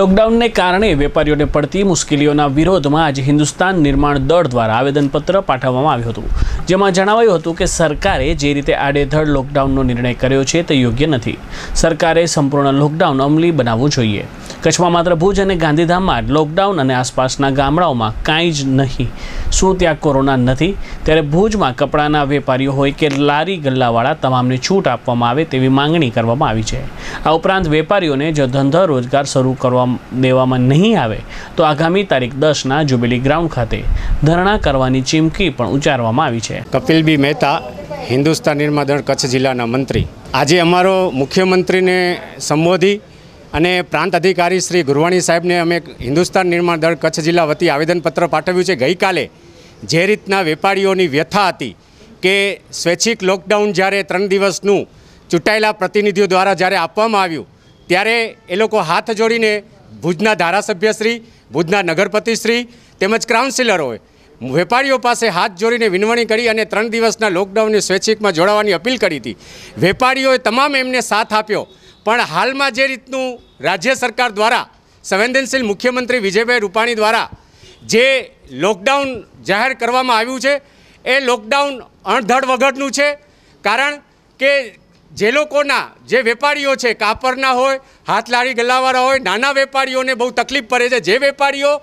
લોકડાઉનને કારણે વેપારીઓને પડતી મુશ્કેલીઓના વિરોધમાં આજે હિન્દુસ્તાન નિર્માણ દળ દ્વારા આવેદનપત્ર પાઠવવામાં આવ્યું હતું જેમાં જણાવાયું હતું કે સરકારે જે રીતે આડેધડ લોકડાઉનનો નિર્ણય કર્યો છે તે યોગ્ય નથી સરકારે સંપૂર્ણ લોકડાઉન અમલી બનાવવું જોઈએ કચ્છમાં માત્ર ભુજ અને ગાંધીધામમાં લોકડાઉન અને આસપાસના ગામડાઓમાં કાંઈ જ નહીં શું ત્યાં કોરોના નથી ત્યારે ભુજમાં કપડાના વેપારીઓ હોય કે લારી ગલ્લાવાળા તમામને છૂટ આપવામાં આવે તેવી માંગણી કરવામાં આવી છે આ ઉપરાંત વેપારીઓને જો ધંધો રોજગાર શરૂ કરવા દેવામાં નહીં આવે તો આગામી તારીખ દસના જુબેલી ગ્રાઉન્ડ ખાતે ધરણા કરવાની ચીમકી પણ ઉચ્ચારવામાં આવી છે કપિલ બી મહેતા હિન્દુસ્તાન નિર્માણ દળ કચ્છ જિલ્લાના મંત્રી આજે અમારો મુખ્યમંત્રીને સંબોધી અને પ્રાંત અધિકારી શ્રી ગુરવાણી સાહેબને અમે હિન્દુસ્તાન નિર્માણ દળ કચ્છ જિલ્લા વતી આવેદનપત્ર પાઠવ્યું છે ગઈકાલે જે રીતના વેપારીઓની વ્યથા હતી કે સ્વૈચ્છિક લોકડાઉન જ્યારે ત્રણ દિવસનું ચૂંટાયેલા પ્રતિનિધિઓ દ્વારા જ્યારે આપવામાં આવ્યું ત્યારે એ લોકો હાથ જોડીને ભુજના ધારાસભ્યશ્રી ભુજના નગરપતિશ્રી તેમજ કાઉન્સિલરોએ વેપારીઓ પાસે હાથ જોડીને વિનવણી કરી અને ત્રણ દિવસના લોકડાઉનની સ્વૈચ્છિકમાં જોડાવાની અપીલ કરી હતી વેપારીઓએ તમામ એમને સાથ આપ્યો પણ હાલમાં જે રીતનું રાજ્ય સરકાર દ્વારા સંવેદનશીલ મુખ્યમંત્રી વિજયભાઈ રૂપાણી દ્વારા જે લોકડાઉન જાહેર કરવામાં આવ્યું છે એ લોકડાઉન અણધડ વગરનું છે કારણ કે જે લોકોના જે વેપારીઓ છે કાપડના હોય હાથલારી ગલાવાળા હોય નાના વેપારીઓને બહુ તકલીફ પડે છે જે વેપારીઓ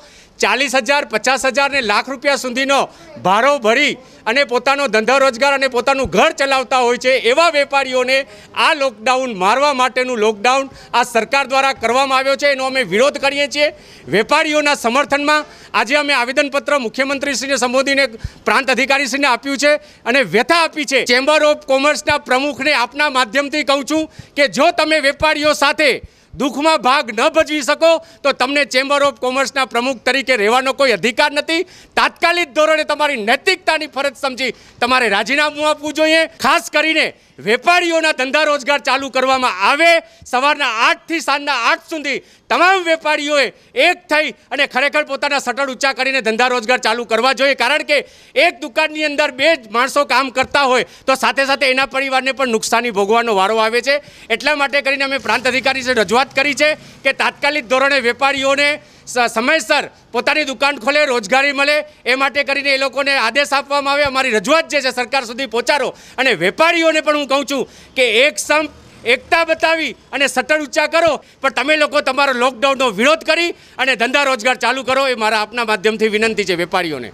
ચાલીસ હજાર પચાસ હજાર ને લાખ રૂપિયા સુધીનો ભારો ભરી અને પોતાનો ધંધા રોજગાર અને પોતાનું ઘર ચલાવતા હોય છે એવા વેપારીઓને આ લોકડાઉન મારવા માટેનું લોકડાઉન આ સરકાર દ્વારા કરવામાં આવ્યો છે એનો અમે વિરોધ કરીએ છીએ વેપારીઓના સમર્થનમાં આજે અમે આવેદનપત્ર મુખ્યમંત્રીશ્રીને સંબોધીને પ્રાંત અધિકારીશ્રીને આપ્યું છે અને વ્યથા આપી છે ચેમ્બર ઓફ કોમર્સના પ્રમુખને આપના માધ્યમથી કહું છું કે જો તમે વેપારીઓ સાથે દુઃખમાં ભાગ ન ભજવી શકો તો તમને ચેમ્બર ઓફ કોમર્સના પ્રમુખ તરીકે રહેવાનો કોઈ અધિકાર નથી તાત્કાલિક ધોરણે તમારી નૈતિકતાની ફરજ સમજી તમારે રાજીનામું આપવું જોઈએ ખાસ કરીને વેપારીઓના ધંધા રોજગાર ચાલુ કરવામાં આવે સવારના આઠથી સાંજના આઠ સુધી તમામ વેપારીઓએ એક થઈ અને ખરેખર પોતાના સટળ ઊંચા કરીને ધંધા રોજગાર ચાલુ કરવા જોઈએ કારણ કે એક દુકાનની અંદર બે જ માણસો કામ કરતા હોય તો સાથે સાથે એના પરિવારને પણ નુકસાની ભોગવાનો વારો આવે છે એટલા માટે કરીને અમે પ્રાંત અધિકારી રજૂઆત કરી છે કે તાત્કાલિક ધોરણે વેપારીઓને સમયસર પોતાની દુકાન ખોલે રોજગારી મળે એ માટે કરીને એ લોકોને આદેશ આપવામાં આવે અમારી રજૂઆત જે છે સરકાર સુધી પહોંચાડો અને વેપારીઓને પણ હું કહું છું કે એક સંપ એકતા બતાવી અને સટર ઊંચા કરો પણ તમે લોકો તમારો લોકડાઉનનો વિરોધ કરી અને ધંધા રોજગાર ચાલુ કરો એ મારા આપના માધ્યમથી વિનંતી છે વેપારીઓને